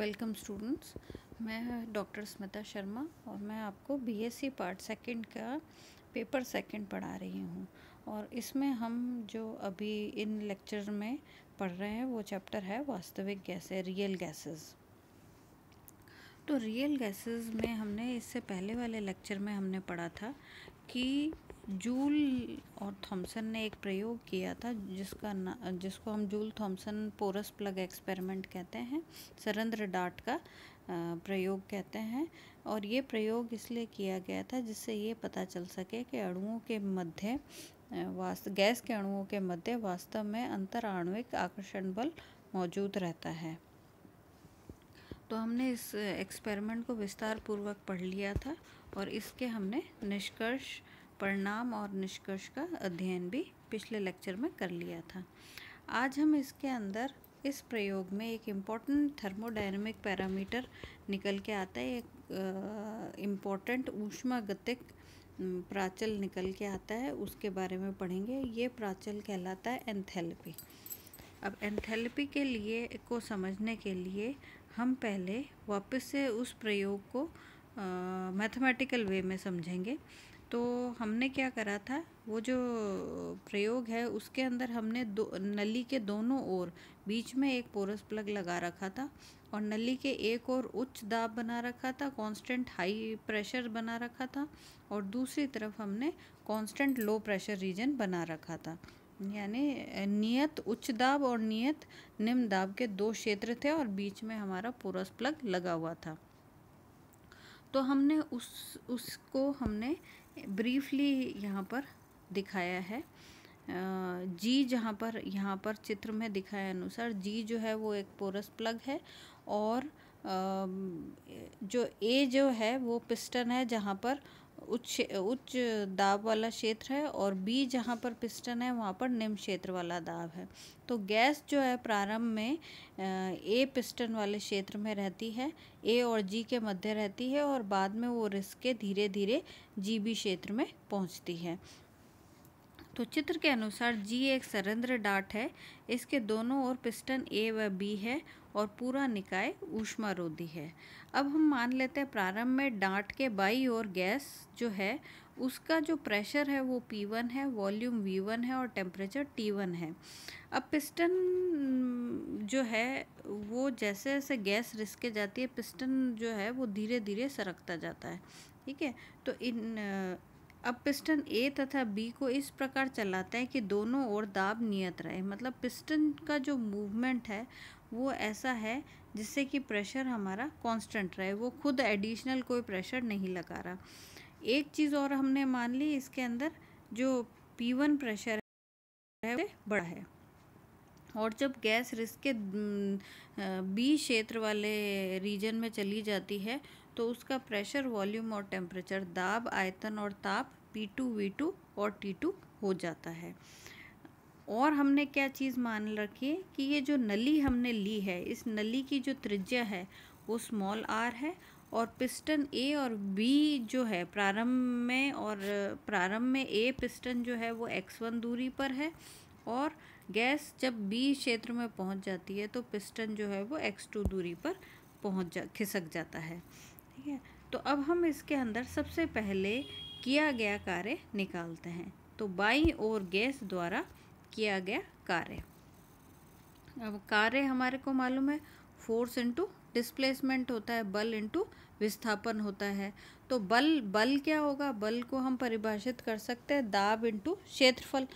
welcome students मैं doctor Smita Sharma और मैं आपको बीएससी पार्ट सेकंड का पेपर सेकंड पढ़ा रही हूँ और इसमें हम जो अभी इन लेक्चर में पढ़ रहे हैं वो चैप्टर है वास्तविक गैसें रियल गैसेस तो रियल गैसेस में हमने इससे पहले वाले लेक्चर में हमने पढ़ा था कि जूल और थॉमसन ने एक प्रयोग किया था जिसका ना जिसको हम Joule Thomson porous plug experiment कहते हैं सरेंद्र डाट का प्रयोग कहते हैं और ये प्रयोग इसलिए किया गया था जिससे ये पता चल सके कि अणुओं के मध्य वास्त गैस के अणुओं के मध्य वास्तव में अंतर आणविक आकर्षण बल मौजूद रहता है तो हमने इस एक्सपेरिमेंट को विस्तार पूर्वक पढ़ लिया था और इसके हमने निष्कर्ष परिणाम और निष्कर्ष का अध्ययन भी पिछले लेक्चर में कर लिया था आज हम इसके अंदर इस प्रयोग में एक इम्पॉर्टेंट थर्मोडायनेमिक पैरामीटर निकल के आता है एक इम्पॉर्टेंट ऊष्मागतिक प्राचल निकल के आता है उसके बारे में पढ़ेंगे ये प्राचल कहलाता है एंथैल्पी अब एंथैल्पी के लिए को समझने के लिए हम पहले वापस से उस प्रयोग को मैथमेटिकल वे में समझेंगे तो हमने क्या करा था वो जो प्रयोग है उसके अंदर हमने दो नली के दोनों ओर बीच में एक पोरस प्लग लगा रखा था और नली के एक ओर उच्च दाब बना रखा था कांस्टेंट हाई प्रेशर बना रखा था और दूसरी तरफ हमने कांस्टेंट लो प्रेशर रीजन बना रखा था यानी नियत उच्च दाब और नियत निम्न दाब के दो क्षेत्र थे और बीच में हमारा पोरस प्लग लगा हुआ था तो हमने उस उसको हमने ब्रीफली यहाँ पर दिखाया है जी जहाँ पर यहाँ पर चित्र में दिखाया अनुसार जी जो है वो एक पोरस प्लग है और जो ए जो है वो पिस्टन है जहाँ पर उच्च उच्च दाब वाला क्षेत्र है और बी जहाँ पर पिस्टन है वहाँ पर निम्न क्षेत्र वाला दाब है तो गैस जो है प्रारंभ में ए पिस्टन वाले क्षेत्र में रहती है ए और जी के मध्य रहती है और बाद में वो रिस्क के धीरे धीरे जी बी क्षेत्र में पहुँचती है तो चित्र के अनुसार जी एक सरेंद्र डाट है इसके दोनों ओर पिस्टन ए व बी है और पूरा निकाय ऊष्मारोधी है अब हम मान लेते हैं प्रारंभ में डांट के बाई और गैस जो है उसका जो प्रेशर है वो वन है वॉल्यूम वी वन है और टेम्परेचर वन है अब पिस्टन जो है वो जैसे जैसे गैस रिसके जाती है पिस्टन जो है वो धीरे धीरे सरकता जाता है ठीक है तो इन अब पिस्टन ए तथा बी को इस प्रकार चलाते हैं कि दोनों ओर दाब नियत रहे मतलब पिस्टन का जो मूवमेंट है वो ऐसा है जिससे कि प्रेशर हमारा कांस्टेंट रहे वो खुद एडिशनल कोई प्रेशर नहीं लगा रहा एक चीज़ और हमने मान ली इसके अंदर जो पी वन प्रेशर है बड़ा है और जब गैस रिस्क के बी क्षेत्र वाले रीजन में चली जाती है तो उसका प्रेशर वॉल्यूम और टेम्परेचर दाब आयतन और ताप पी टू वी टू और टी टू हो जाता है और हमने क्या चीज़ मान रखी है कि ये जो नली हमने ली है इस नली की जो त्रिज्या है वो स्मॉल आर है और पिस्टन ए और बी जो है प्रारंभ में और प्रारंभ में ए पिस्टन जो है वो एक्स वन दूरी पर है और गैस जब बी क्षेत्र में पहुंच जाती है तो पिस्टन जो है वो एक्स टू दूरी पर पहुंच जा खिसक जाता है ठीक है तो अब हम इसके अंदर सबसे पहले किया गया कार्य निकालते हैं तो बाई और गैस द्वारा किया गया कार्य अब कार्य हमारे को मालूम है फोर्स इंटू डिस्प्लेसमेंट होता है बल इंटू विस्थापन होता है तो बल बल क्या होगा बल को हम परिभाषित कर सकते हैं दाब इंटू क्षेत्रफल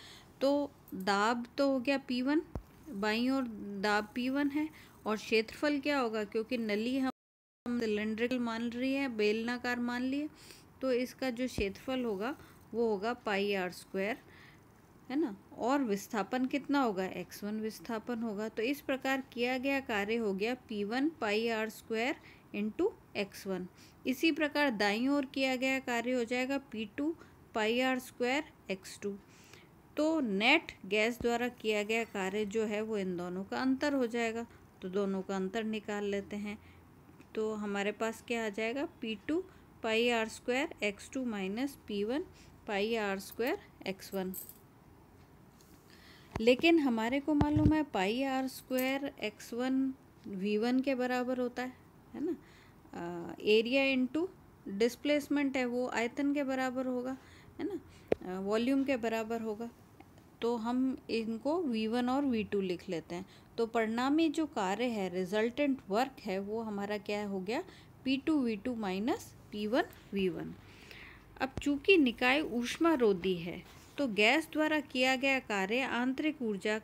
तो दाब तो हो गया पी वन बाई और दाब पी वन है और क्षेत्रफल क्या होगा क्योंकि नली हम सिलेंड्रिकल मान रही है बेलनाकार मान लिए तो इसका जो क्षेत्रफल होगा वो होगा पाई आर स्क्वायर है ना और विस्थापन कितना होगा एक्स वन विस्थापन होगा तो इस प्रकार किया गया कार्य हो गया P one pi R square into X one इसी प्रकार दाई ओर किया गया कार्य हो जाएगा P two pi R square X two तो नेट गैस द्वारा किया गया कार्य जो है वो इन दोनों का अंतर हो जाएगा तो दोनों का अंतर निकाल लेते हैं तो हमारे पास क्या आ जाएगा P two pi R square X two minus P one pi R square X one लेकिन हमारे को मालूम है pi R square X one V one के बराबर होता है है ना आ, एरिया इनटू डिस्प्लेसमेंट है वो आयतन के बराबर होगा है ना वॉल्यूम के बराबर होगा तो हम इनको वी वन और वी टू लिख लेते हैं तो परिणामी जो कार्य है रिजल्टेंट वर्क है वो हमारा क्या हो गया P two V two minus P one V one अब चूंकि निकाय ऊष्मा रोधी है तो गैस द्वारा किया गया कार्य आंतरिक ऊर्जा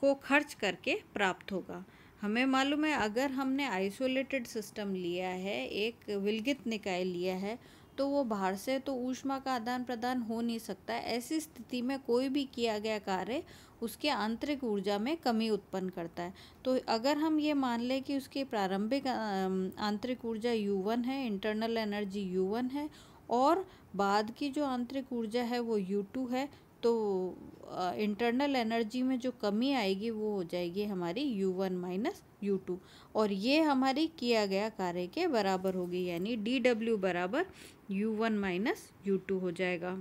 को खर्च करके प्राप्त होगा हमें मालूम है अगर हमने आइसोलेटेड सिस्टम लिया है एक विलगित निकाय लिया है तो वो बाहर से तो ऊष्मा का आदान प्रदान हो नहीं सकता ऐसी स्थिति में कोई भी किया गया कार्य उसके आंतरिक ऊर्जा में कमी उत्पन्न करता है तो अगर हम ये मान लें कि उसकी प्रारंभिक आंतरिक ऊर्जा U1 है इंटरनल एनर्जी U1 है और बाद की जो आंतरिक ऊर्जा है वो यू टू है तो इंटरनल एनर्जी में जो कमी आएगी वो हो जाएगी हमारी U one minus U two और ये हमारी किया गया कार्य के बराबर होगी यानी डी डब्ल्यू बराबर U one minus U two हो जाएगा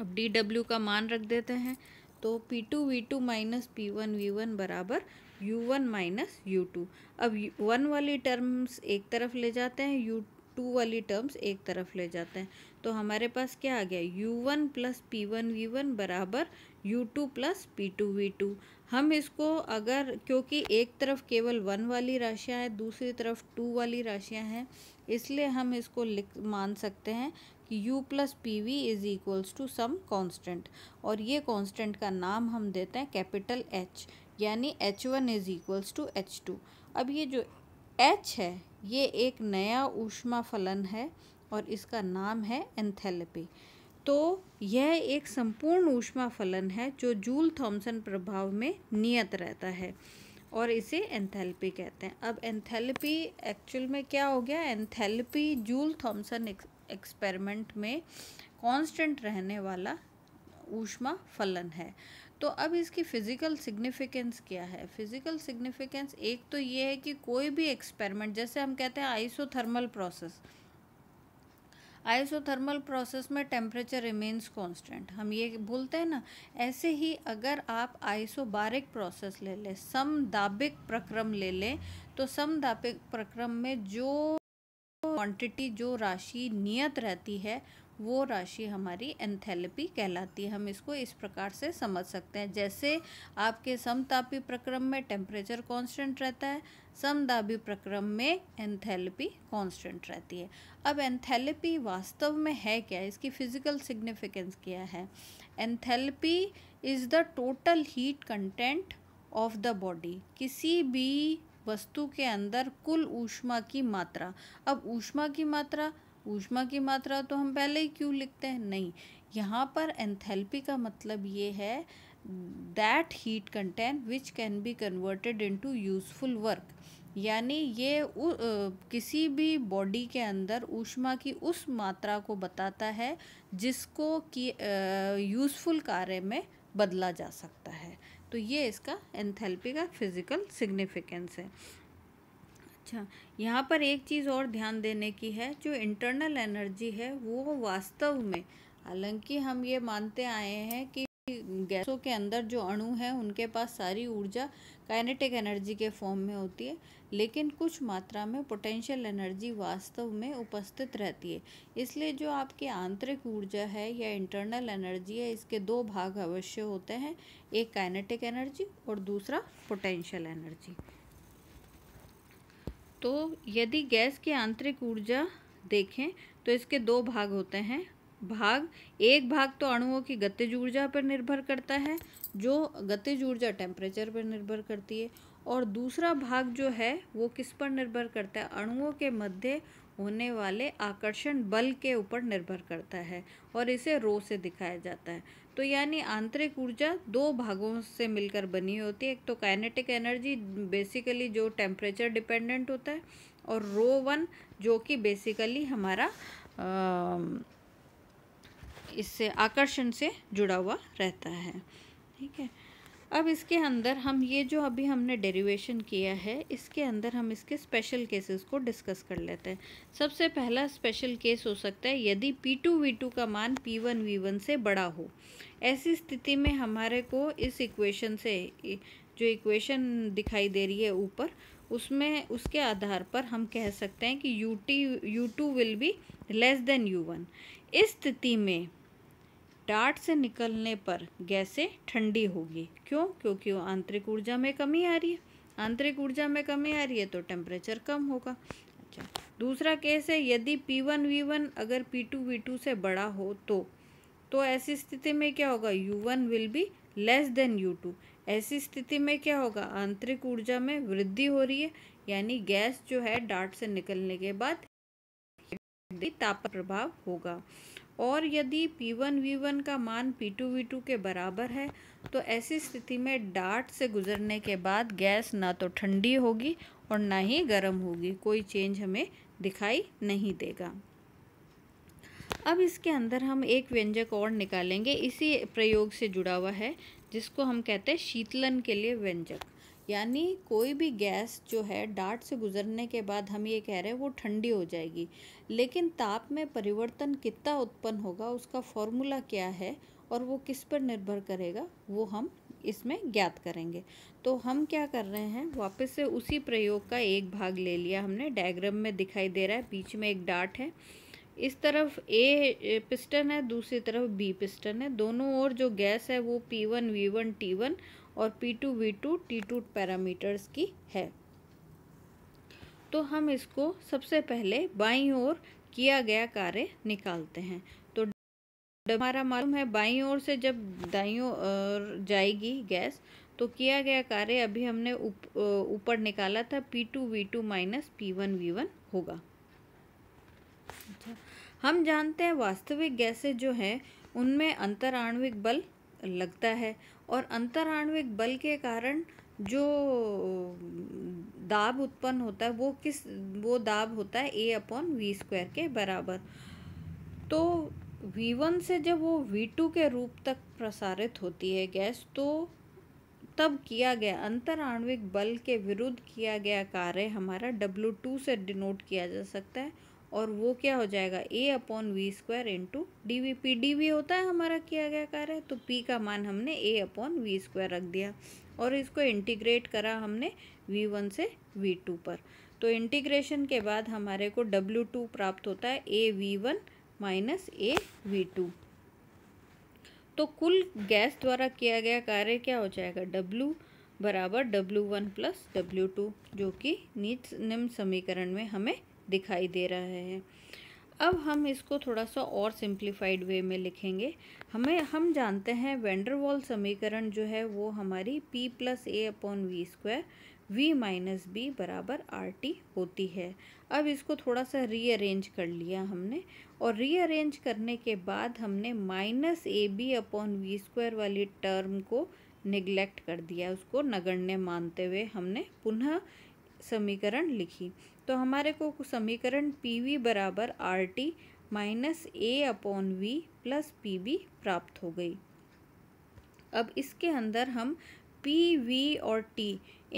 अब डी डब्ल्यू का मान रख देते हैं तो P two V two minus P one V one बराबर U one minus U two अब वन वाली टर्म्स एक तरफ ले जाते हैं यू टू वाली टर्म्स एक तरफ ले जाते हैं तो हमारे पास क्या आ गया U one plus P one V one बराबर U two plus P two V two हम इसको अगर क्योंकि एक तरफ केवल वन वाली राशियां हैं दूसरी तरफ टू वाली राशियां हैं इसलिए हम इसको लिख मान सकते हैं कि U plus P V is equals to some constant और ये कांस्टेंट का नाम हम देते हैं कैपिटल एच यानी H one is equals to H two अब ये जो एच है ये एक नया ऊष्मा फलन है और इसका नाम है एंथेलपी तो यह एक संपूर्ण ऊष्मा फलन है जो जूल थॉम्सन प्रभाव में नियत रहता है और इसे एंथैल्पी कहते हैं अब एंथैल्पी एक्चुअल में क्या हो गया एंथैल्पी जूल थॉम्सन एक्सपेरिमेंट में कांस्टेंट रहने वाला ऊष्मा फलन है तो अब इसकी फ़िज़िकल सिग्निफिकेंस क्या है फ़िज़िकल सिग्निफिकेंस एक तो ये है कि कोई भी एक्सपेरिमेंट जैसे हम कहते हैं आइसोथर्मल प्रोसेस आइसोथर्मल प्रोसेस में टेम्परेचर रिमेन्स कांस्टेंट हम ये बोलते हैं ना ऐसे ही अगर आप आइसोबारिक प्रोसेस ले लें समदाबिक प्रक्रम ले लें तो समदाबिक प्रक्रम में जो क्वांटिटी जो राशि नियत रहती है वो राशि हमारी एंथैल्पी कहलाती है हम इसको इस प्रकार से समझ सकते हैं जैसे आपके समतापी प्रक्रम में टेम्परेचर कांस्टेंट रहता है समदाबी प्रक्रम में एंथैल्पी कांस्टेंट रहती है अब एंथैल्पी वास्तव में है क्या इसकी फिजिकल सिग्निफिकेंस क्या है enthalpy is the total heat content of the body किसी भी वस्तु के अंदर कुल ऊष्मा की मात्रा अब ऊष्मा की मात्रा ऊष्मा की मात्रा तो हम पहले ही क्यों लिखते हैं नहीं यहाँ पर एंथैल्पी का मतलब ये है that heat content which can be converted into useful work यानी ये उ, उ, किसी भी बॉडी के अंदर ऊष्मा की उस मात्रा को बताता है जिसको कि यूज़फुल कार्य में बदला जा सकता है तो ये इसका एंथैल्पी का फिज़िकल सिग्निफिकेंस है अच्छा यहाँ पर एक चीज़ और ध्यान देने की है जो इंटरनल एनर्जी है वो वास्तव में हालांकि हम ये मानते आए हैं कि गैसों के अंदर जो अणु हैं उनके पास सारी ऊर्जा काइनेटिक एनर्जी के फॉर्म में होती है लेकिन कुछ मात्रा में पोटेंशियल एनर्जी वास्तव में उपस्थित रहती है इसलिए जो आपकी आंतरिक ऊर्जा है या इंटरनल एनर्जी है इसके दो भाग अवश्य होते हैं एक काइनेटिक एनर्जी और दूसरा पोटेंशियल एनर्जी तो यदि गैस की आंतरिक ऊर्जा देखें तो इसके दो भाग होते हैं भाग एक भाग तो अणुओं की गतिज ऊर्जा पर निर्भर करता है जो गतिज ऊर्जा टेम्परेचर पर निर्भर करती है और दूसरा भाग जो है वो किस पर निर्भर करता है अणुओं के मध्य होने वाले आकर्षण बल के ऊपर निर्भर करता है और इसे रो से दिखाया जाता है तो यानी आंतरिक ऊर्जा दो भागों से मिलकर बनी होती है एक तो काइनेटिक एनर्जी बेसिकली जो टेम्परेचर डिपेंडेंट होता है और रो वन जो कि बेसिकली हमारा इससे आकर्षण से जुड़ा हुआ रहता है ठीक है अब इसके अंदर हम ये जो अभी हमने डेरिवेशन किया है इसके अंदर हम इसके स्पेशल केसेस को डिस्कस कर लेते हैं सबसे पहला स्पेशल केस हो सकता है यदि पी टू वी टू का मान पी वन वी वन से बड़ा हो ऐसी स्थिति में हमारे को इस इक्वेशन से जो इक्वेशन दिखाई दे रही है ऊपर उसमें उसके आधार पर हम कह सकते हैं कि U T U two will be less than U one इस स्थिति में डाट से निकलने पर गैसें ठंडी होगी क्यों क्योंकि वो आंतरिक ऊर्जा में कमी आ रही है आंतरिक ऊर्जा में कमी आ रही है तो टेम्परेचर कम होगा अच्छा दूसरा केस है यदि पी वन वी वन अगर पी टू वी टू से बड़ा हो तो तो ऐसी स्थिति में क्या होगा U one will be less than U two ऐसी स्थिति में क्या होगा आंतरिक ऊर्जा में वृद्धि हो रही है यानी गैस जो है डाट से निकलने के बाद ताप प्रभाव होगा और यदि P1 V1 का मान P2 V2 के बराबर है तो ऐसी स्थिति में डार्ट से गुजरने के बाद गैस ना तो ठंडी होगी और ना ही गर्म होगी कोई चेंज हमें दिखाई नहीं देगा अब इसके अंदर हम एक व्यंजक और निकालेंगे इसी प्रयोग से जुड़ा हुआ है जिसको हम कहते हैं शीतलन के लिए व्यंजक यानी कोई भी गैस जो है डाट से गुजरने के बाद हम ये कह रहे हैं वो ठंडी हो जाएगी लेकिन ताप में परिवर्तन कितना उत्पन्न होगा उसका फॉर्मूला क्या है और वो किस पर निर्भर करेगा वो हम इसमें ज्ञात करेंगे तो हम क्या कर रहे हैं वापस से उसी प्रयोग का एक भाग ले लिया हमने डायग्राम में दिखाई दे रहा है बीच में एक डाट है इस तरफ ए पिस्टन है दूसरी तरफ बी पिस्टन है दोनों ओर जो गैस है वो P one V one T one और P two V two T two parameters की है तो हम इसको सबसे पहले बाई ओर किया गया कार्य निकालते हैं तो हमारा मालूम है बाई ओर से जब दाई ओर जाएगी गैस तो किया गया कार्य अभी हमने ऊपर उप, निकाला था P two V two minus P one V one होगा अच्छा, हम जानते हैं वास्तविक गैसें जो हैं उनमें आणविक बल लगता है और अंतराण्विक बल के कारण जो दाब उत्पन्न होता है वो किस वो दाब होता है ए अपॉन वी स्क्वायर के बराबर तो वी वन से जब वो वी टू के रूप तक प्रसारित होती है गैस तो तब किया गया अंतराण्विक बल के विरुद्ध किया गया कार्य हमारा W2 से डिनोट किया जा सकता है और वो क्या हो जाएगा A upon V square into D V P D V होता है हमारा किया गया कार्य तो पी का मान हमने ए अपॉन वी स्क्वायर रख दिया और इसको इंटीग्रेट करा हमने वी वन से वी टू पर तो इंटीग्रेशन के बाद हमारे को डब्ल्यू टू प्राप्त होता है A V one minus A V two तो कुल गैस द्वारा किया गया कार्य क्या हो जाएगा डब्ल्यू बराबर W one plus W two जो कि नीच निम्न समीकरण में हमें दिखाई दे रहा है अब हम इसको थोड़ा सा और सिंप्लीफाइड वे में लिखेंगे हमें हम जानते हैं वेंडरवॉल समीकरण जो है वो हमारी p plus A upon V square V minus B बराबर आर टी होती है अब इसको थोड़ा सा रीअरेंज कर लिया हमने और रीअरेंज करने के बाद हमने minus A B upon V square वाली टर्म को निगलेक्ट कर दिया उसको नगण्य मानते हुए हमने पुनः समीकरण लिखी तो हमारे को समीकरण पी वी बराबर R T minus A upon V plus P V प्राप्त हो गई अब इसके अंदर हम पी वी और टी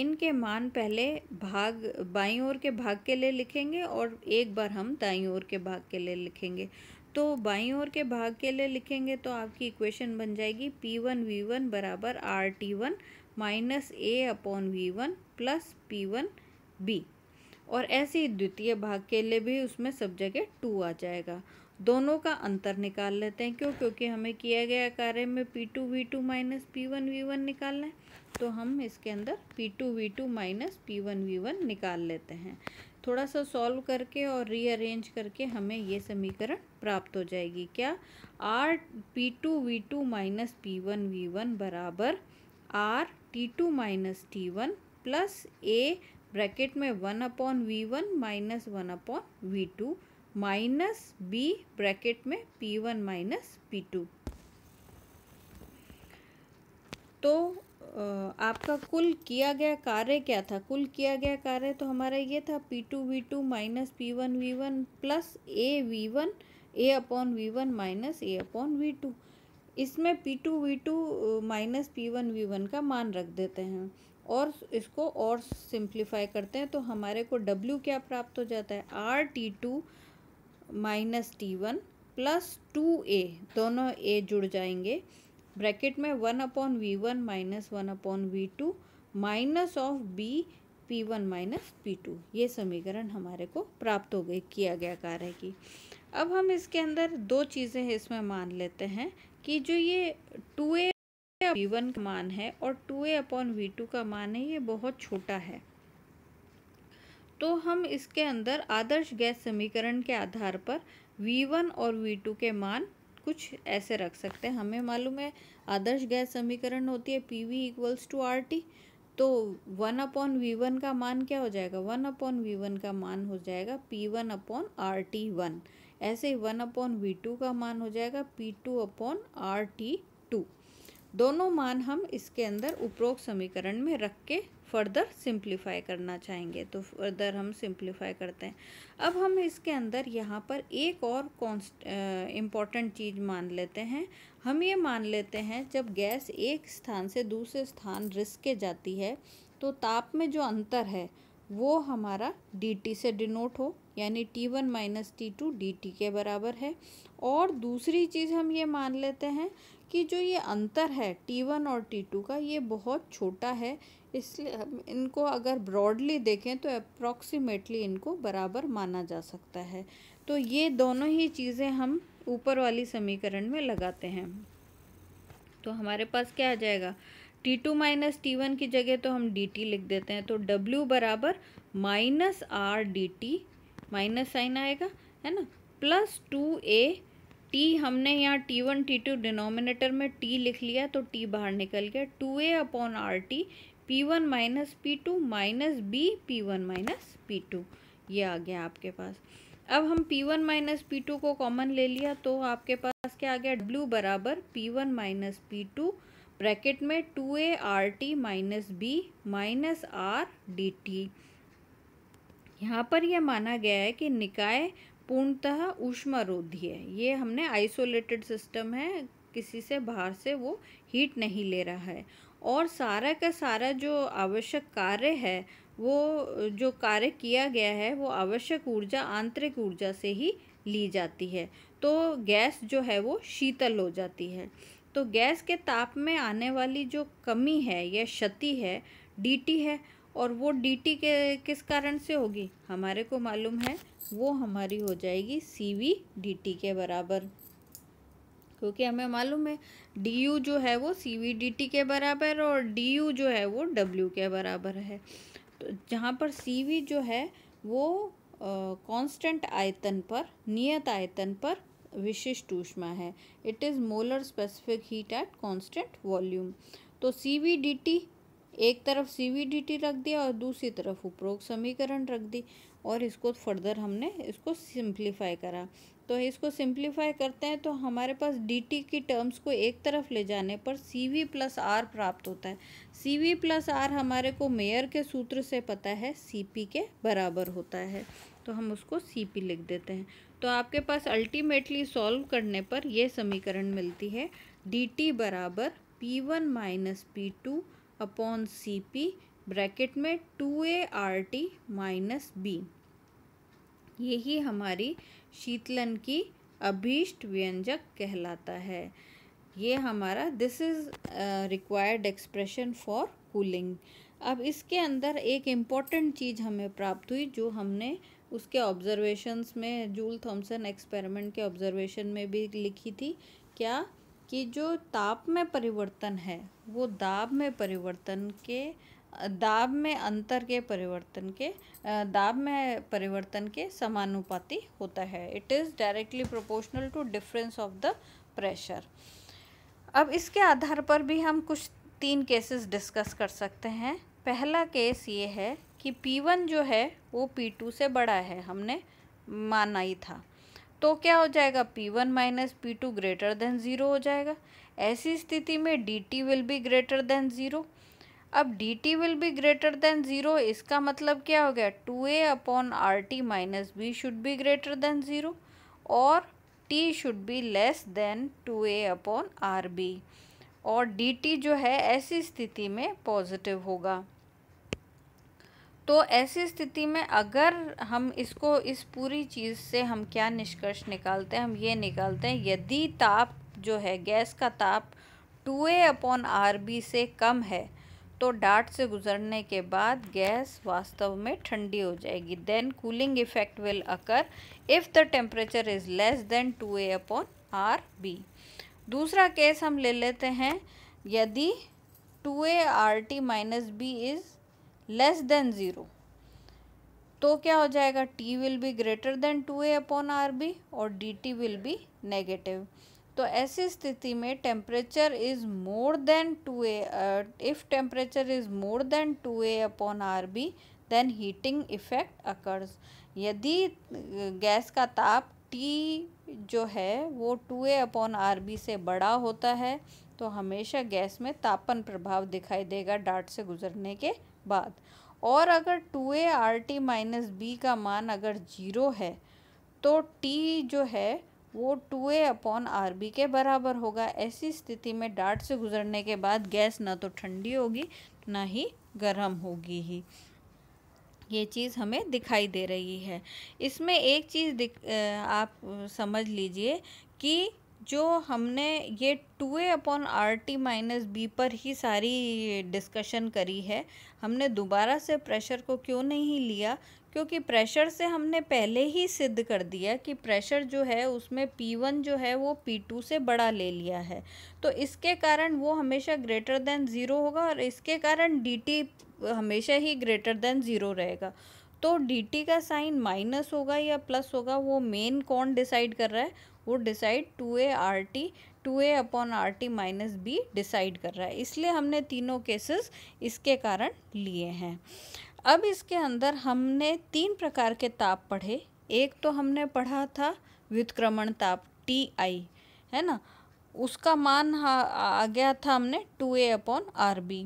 इनके मान पहले भाग बाई ओर के भाग के लिए लिखेंगे और एक बार हम दाई ओर के भाग के लिए लिखेंगे तो बाई ओर के भाग के लिए लिखेंगे तो आपकी इक्वेशन बन जाएगी पी वन वी वन बराबर R T one minus A upon V one plus P one B और ऐसे ही द्वितीय भाग के लिए भी उसमें सब जगह टू आ जाएगा दोनों का अंतर निकाल लेते हैं क्यों क्योंकि हमें किया गया कार्य में P two V two minus P one V one निकालना है तो हम इसके अंदर P two V two minus P one V one निकाल लेते हैं थोड़ा सा सॉल्व करके और रीअरेंज करके हमें ये समीकरण प्राप्त हो जाएगी क्या R P two V two minus P one V one बराबर R T two minus T one plus A bracket में one upon V one minus one upon V two minus B bracket में P one minus P two तो आपका कुल किया गया कार्य क्या था कुल किया गया कार्य तो हमारा ये था P two V two minus P one V one plus A V one A upon V one minus A upon V two इसमें P two V two minus P one V one का मान रख देते हैं और इसको और simplify करते हैं तो हमारे को W क्या प्राप्त हो जाता है R T two minus T one plus two A दोनों ए जुड़ जाएंगे ब्रैकेट में one upon V one minus one upon V two minus of B P one minus P two ये समीकरण हमारे को प्राप्त हो गई किया गया कार्य की अब हम इसके अंदर दो चीज़ें इसमें मान लेते हैं कि जो ये two A A V one का मान है और two A upon V two का मान है ये बहुत छोटा है तो हम इसके अंदर आदर्श गैस समीकरण के आधार पर वी वन और वी टू के मान कुछ ऐसे रख सकते हैं हमें मालूम है आदर्श गैस समीकरण होती है P V equals to R T तो वन अपॉन वी वन का मान क्या हो जाएगा वन अपॉन वी वन का मान हो जाएगा P one upon R T one ऐसे ही वन अपॉन वी टू का मान हो जाएगा P two upon R T दोनों मान हम इसके अंदर उपरोक्त समीकरण में रख के फर्दर सिंप्लीफाई करना चाहेंगे तो फर्दर हम सिंप्लीफाई करते हैं अब हम इसके अंदर यहाँ पर एक और कॉन्स्ट इम्पॉर्टेंट चीज़ मान लेते हैं हम ये मान लेते हैं जब गैस एक स्थान से दूसरे स्थान रिस के जाती है तो ताप में जो अंतर है वो हमारा डी टी से डिनोट हो यानी T one minus T two D T के बराबर है और दूसरी चीज़ हम ये मान लेते हैं कि जो ये अंतर है टी वन और टी टू का ये बहुत छोटा है इसलिए इनको अगर ब्रॉडली देखें तो अप्रॉक्सीमेटली इनको बराबर माना जा सकता है तो ये दोनों ही चीज़ें हम ऊपर वाली समीकरण में लगाते हैं तो हमारे पास क्या आ जाएगा T two minus T one की जगह तो हम डी टी लिख देते हैं तो डब्ल्यू बराबर minus R D T minus sign आएगा है ना प्लस टू ए टी हमने यहाँ T one T two denominator में टी लिख लिया तो टी बाहर निकल गया two A upon R T P one minus P two minus B P one minus P two ये आ गया आपके पास अब हम P one minus P two को कॉमन ले लिया तो आपके पास क्या आ गया डब्ल्यू बराबर P one minus P two bracket में two A R T minus B minus R D T यहाँ पर यह माना गया है कि निकाय पूर्णतः ऊष्मारोधी है ये हमने आइसोलेटेड सिस्टम है किसी से बाहर से वो हीट नहीं ले रहा है और सारा का सारा जो आवश्यक कार्य है वो जो कार्य किया गया है वो आवश्यक ऊर्जा आंतरिक ऊर्जा से ही ली जाती है तो गैस जो है वो शीतल हो जाती है तो गैस के ताप में आने वाली जो कमी है या क्षति है डीटी है और वो डीटी के किस कारण से होगी हमारे को मालूम है वो हमारी हो जाएगी सी वी डी टी के बराबर क्योंकि हमें मालूम है डी यू जो है वो सी वी डी टी के बराबर और डी यू जो है वो डब्ल्यू के बराबर है तो जहाँ पर सी वी जो है वो कांस्टेंट आयतन पर नियत आयतन पर विशिष्ट ऊष्मा है it is molar specific heat at constant volume तो सी वी डी टी एक तरफ सी वी डी टी रख दिया और दूसरी तरफ उपरोक्त समीकरण रख दी और इसको फर्दर हमने इसको सिंप्लीफाई करा तो इसको सिंप्लीफाई करते हैं तो हमारे पास डी टी की टर्म्स को एक तरफ ले जाने पर सी वी प्लस आर प्राप्त होता है सी वी प्लस आर हमारे को मेयर के सूत्र से पता है सी पी के बराबर होता है तो हम उसको सी पी लिख देते हैं तो आपके पास अल्टीमेटली सॉल्व करने पर यह समीकरण मिलती है डी टी बराबर P one minus P two upon C P bracket में two A R T minus B यही हमारी शीतलन की अभीष्ट व्यंजक कहलाता है ये हमारा this is required expression for cooling अब इसके अंदर एक इम्पॉर्टेंट चीज़ हमें प्राप्त हुई जो हमने उसके ऑब्जर्वेशंस में जूल थॉम्सन एक्सपेरिमेंट के ऑब्जर्वेशन में भी लिखी थी क्या कि जो ताप में परिवर्तन है वो दाब में परिवर्तन के दाब में अंतर के परिवर्तन के दाब में परिवर्तन के समानुपाती होता है it is directly proportional to difference of the pressure अब इसके आधार पर भी हम कुछ तीन केसेस डिस्कस कर सकते हैं पहला केस ये है कि P1 जो है वो P2 से बड़ा है हमने माना ही था तो क्या हो जाएगा P1 one minus P two greater than zero हो जाएगा ऐसी स्थिति में D T will be greater than zero अब D T will be greater than zero इसका मतलब क्या हो गया two A upon R T minus B should be greater than zero और T should be less than two A upon R B और D T जो है ऐसी स्थिति में पॉजिटिव होगा तो ऐसी स्थिति में अगर हम इसको इस पूरी चीज़ से हम क्या निष्कर्ष निकालते हैं हम ये निकालते हैं यदि ताप जो है गैस का ताप two A upon R B से कम है तो डार्ट से गुजरने के बाद गैस वास्तव में ठंडी हो जाएगी then cooling effect will occur if the temperature is less than two A upon R B दूसरा केस हम ले लेते हैं यदि two A R T minus B is less than zero तो क्या हो जाएगा T will be greater than two A upon R B और D T will be negative तो ऐसी स्थिति में temperature is more than two A if temperature is more than two A upon R B then heating effect occurs यदि gas का ताप T जो है वो two A upon R B से बड़ा होता है तो हमेशा गैस में तापन प्रभाव दिखाई देगा डार्ट से गुजरने के बाद और अगर two A R T minus B का मान अगर जीरो है तो टी जो है वो two A upon R B के बराबर होगा ऐसी स्थिति में डार्ट से गुजरने के बाद गैस ना तो ठंडी होगी ना ही गर्म होगी ही ये चीज़ हमें दिखाई दे रही है इसमें एक चीज़ आप समझ लीजिए कि जो हमने ये two A upon R T minus B पर ही सारी डिस्कशन करी है हमने दोबारा से प्रेशर को क्यों नहीं लिया क्योंकि प्रेशर से हमने पहले ही सिद्ध कर दिया कि प्रेशर जो है उसमें पी वन जो है वो पी टू से बड़ा ले लिया है तो इसके कारण वो हमेशा ग्रेटर देन ज़ीरो होगा और इसके कारण डी टी हमेशा ही ग्रेटर देन ज़ीरो रहेगा तो टी का साइन माइनस होगा या प्लस होगा वो मेन कौन डिसाइड कर रहा है वो decide two A R T two A upon R T minus B decide कर रहा है इसलिए हमने तीनों केसेस इसके कारण लिए हैं अब इसके अंदर हमने तीन प्रकार के ताप पढ़े एक तो हमने पढ़ा था व्युतक्रमण ताप टी आई है ना उसका मान आ गया था हमने two A upon R B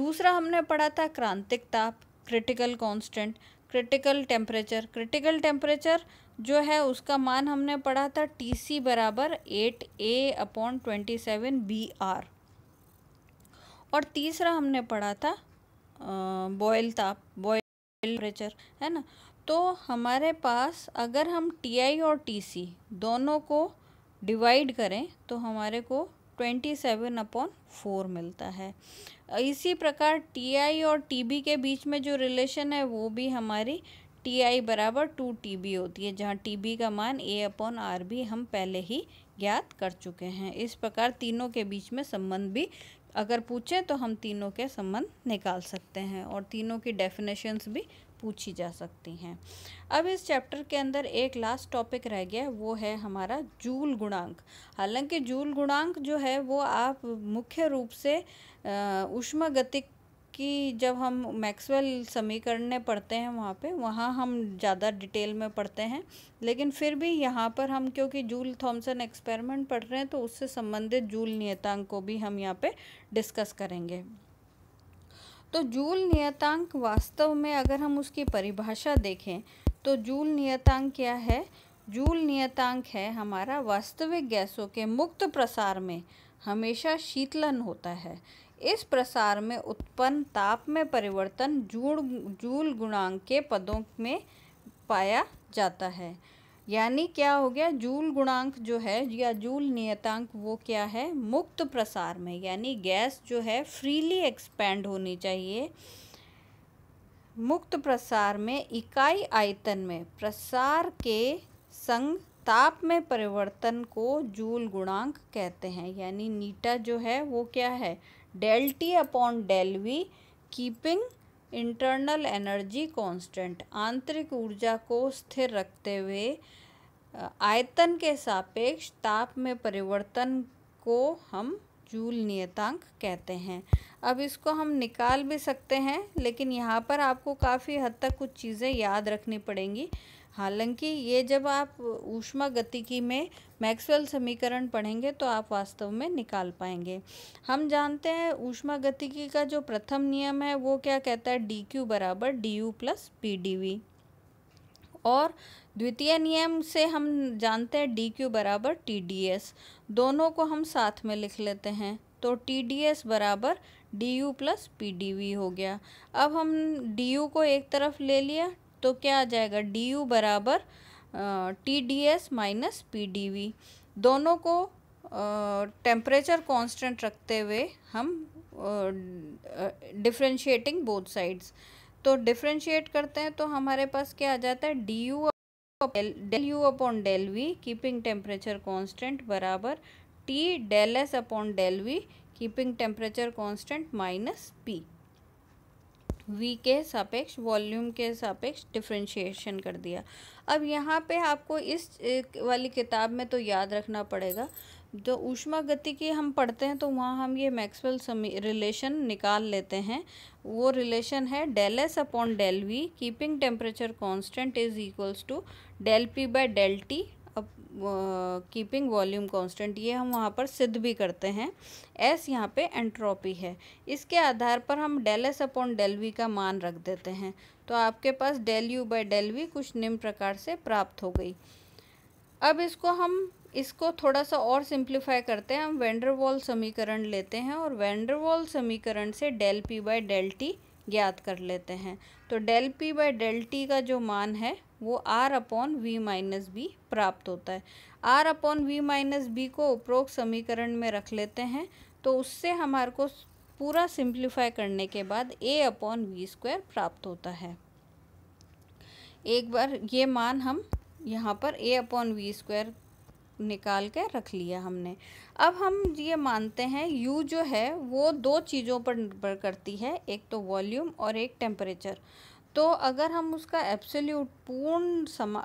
दूसरा हमने पढ़ा था क्रांतिक ताप critical constant critical temperature critical temperature जो है उसका मान हमने पढ़ा था टी सी बराबर eight A upon twenty seven B R और तीसरा हमने पढ़ा था बॉयल ताप बॉयल टेम्परेचर है ना तो हमारे पास अगर हम टी आई और टी सी दोनों को डिवाइड करें तो हमारे को ट्वेंटी सेवन अपॉन फोर मिलता है इसी प्रकार टी आई और टी बी के बीच में जो रिलेशन है वो भी हमारी टी आई बराबर टू टी बी होती है जहाँ टी बी का मान ए अपॉन आर बी हम पहले ही ज्ञात कर चुके हैं इस प्रकार तीनों के बीच में संबंध भी अगर पूछें तो हम तीनों के संबंध निकाल सकते हैं और तीनों की डेफिनेशंस भी पूछी जा सकती हैं अब इस चैप्टर के अंदर एक लास्ट टॉपिक रह गया वो है हमारा जूल गुणांक हालांकि जूल गुणांक जो है वो आप मुख्य रूप से उष्मागतिक कि जब हम मैक्सवेल समीकरण पढ़ते हैं वहाँ पे वहाँ हम ज़्यादा डिटेल में पढ़ते हैं लेकिन फिर भी यहाँ पर हम क्योंकि जूल थॉमसन एक्सपेरिमेंट पढ़ रहे हैं तो उससे संबंधित जूल नियतांक को भी हम यहाँ पे डिस्कस करेंगे तो जूल नियतांक वास्तव में अगर हम उसकी परिभाषा देखें तो जूल नियतांक क्या है जूल नियतांक है हमारा वास्तविक गैसों के मुक्त प्रसार में हमेशा शीतलन होता है इस प्रसार में उत्पन्न ताप में परिवर्तन जूल जूल गुणांक के पदों में पाया जाता है यानी क्या हो गया जूल गुणांक जो है या जूल नियतांक वो क्या है मुक्त प्रसार में यानी गैस जो है फ्रीली एक्सपेंड होनी चाहिए मुक्त प्रसार में इकाई आयतन में प्रसार के संग ताप में परिवर्तन को जूल गुणांक कहते हैं यानी नीटा जो है वो क्या है del T upon del V keeping internal energy constant आंतरिक ऊर्जा को स्थिर रखते हुए आयतन के सापेक्ष ताप में परिवर्तन को हम जूल नियतांक कहते हैं अब इसको हम निकाल भी सकते हैं लेकिन यहाँ पर आपको काफ़ी हद तक कुछ चीज़ें याद रखनी पड़ेंगी हालांकि ये जब आप ऊष्मा गतिकी में मैक्सवेल समीकरण पढ़ेंगे तो आप वास्तव में निकाल पाएंगे हम जानते हैं ऊष्मा गतिकी का जो प्रथम नियम है वो क्या कहता है डी क्यू बराबर D U plus P D V और द्वितीय नियम से हम जानते हैं डी क्यू बराबर टी डी एस दोनों को हम साथ में लिख लेते हैं तो टी डी एस बराबर D U plus P D V हो गया अब हम डी यू को एक तरफ ले लिया तो क्या आ जाएगा डी यू बराबर T D S minus P D V दोनों को टेम्परेचर कांस्टेंट रखते हुए हम डिफ्रेंशिएटिंग बोथ साइड्स तो डिफ्रेंशिएट करते हैं तो हमारे पास क्या आ जाता है D U del U upon del V keeping temperature constant बराबर T del S upon del V keeping temperature constant minus P V के सापेक्ष वॉल्यूम के सापेक्ष डिफ्रेंशिएशन कर दिया अब यहाँ पे आपको इस वाली किताब में तो याद रखना पड़ेगा जो ऊष्मा गति की हम पढ़ते हैं तो वहाँ हम ये मैक्सवेल रिलेशन निकाल लेते हैं वो रिलेशन है del S upon del V keeping temperature constant is equals to del P by del T अब कीपिंग वॉल्यूम कांस्टेंट ये हम वहाँ पर सिद्ध भी करते हैं एस यहाँ पे एंट्रोपी है इसके आधार पर हम del S upon del V का मान रख देते हैं तो आपके पास del U by del V कुछ निम्न प्रकार से प्राप्त हो गई अब इसको हम इसको थोड़ा सा और सिंप्लीफाई करते हैं हम वेंडरवॉल समीकरण लेते हैं और वेंडरवॉल समीकरण से del P by del T ज्ञात कर लेते हैं तो del P by del T का जो मान है वो R upon V minus B प्राप्त होता है R upon V minus B को उपरोक्त समीकरण में रख लेते हैं तो उससे हमारे को पूरा सिंप्लीफाई करने के बाद ए अपॉन वी स्क्वायर प्राप्त होता है एक बार ये मान हम यहाँ पर ए अपॉन वी स्क्वायर निकाल के रख लिया हमने अब हम ये मानते हैं यू जो है वो दो चीज़ों पर निर्भर करती है एक तो वॉल्यूम और एक टेम्परेचर तो अगर हम उसका एब्सोल्यूट पूर्ण समा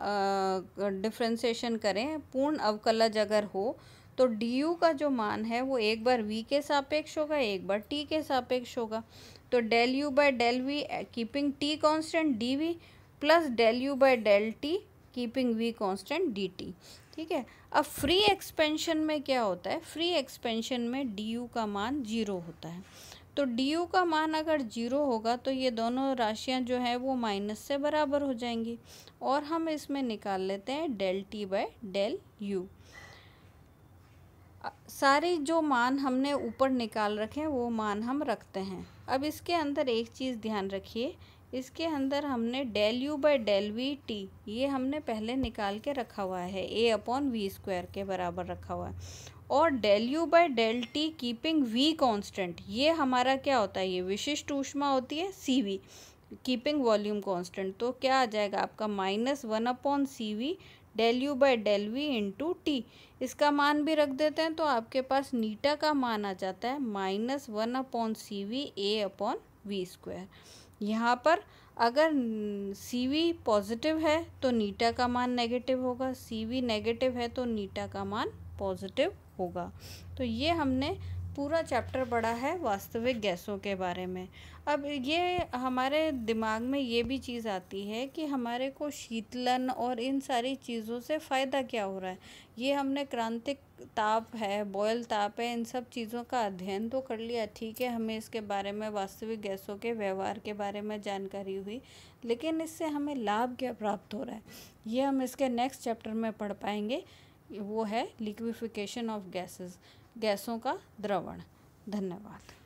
डिफ्रेंसीशन करें पूर्ण अवकलज अगर हो तो डी यू का जो मान है वो एक बार वी के सापेक्ष होगा एक बार टी के सापेक्ष होगा तो del U by del V keeping T constant D V plus del U by del T keeping V constant D T ठीक है अब फ्री एक्सपेंशन में क्या होता है फ्री एक्सपेंशन में डी यू का मान जीरो होता है तो डी यू का मान अगर जीरो होगा तो ये दोनों राशियाँ जो हैं वो माइनस से बराबर हो जाएंगी और हम इसमें निकाल लेते हैं del T by del U सारे जो मान हमने ऊपर निकाल रखे हैं वो मान हम रखते हैं अब इसके अंदर एक चीज़ ध्यान रखिए इसके अंदर हमने del U by del V T ये हमने पहले निकाल के रखा हुआ है ए अपॉन वी स्क्वायर के बराबर रखा हुआ है और del U by del T keeping V constant ये हमारा क्या होता है ये विशिष्ट ऊष्मा होती है C V keeping volume constant तो क्या आ जाएगा आपका minus one upon C V del U by del V into T इसका मान भी रख देते हैं तो आपके पास नीटा का मान आ जाता है minus one upon C V A upon V square यहाँ पर अगर सी वी पॉजिटिव है तो नीटा का मान नेगेटिव होगा सी वी नेगेटिव है तो नीटा का मान पॉजिटिव होगा तो ये हमने पूरा चैप्टर पढ़ा है वास्तविक गैसों के बारे में अब ये हमारे दिमाग में ये भी चीज़ आती है कि हमारे को शीतलन और इन सारी चीज़ों से फ़ायदा क्या हो रहा है ये हमने क्रांतिक ताप है बॉयल ताप है इन सब चीज़ों का अध्ययन तो कर लिया ठीक है हमें इसके बारे में वास्तविक गैसों के व्यवहार के बारे में जानकारी हुई लेकिन इससे हमें लाभ क्या प्राप्त हो रहा है ये हम इसके नेक्स्ट चैप्टर में पढ़ पाएंगे वो है लिक्विफिकेशन ऑफ गैसेस गैसों का द्रवण धन्यवाद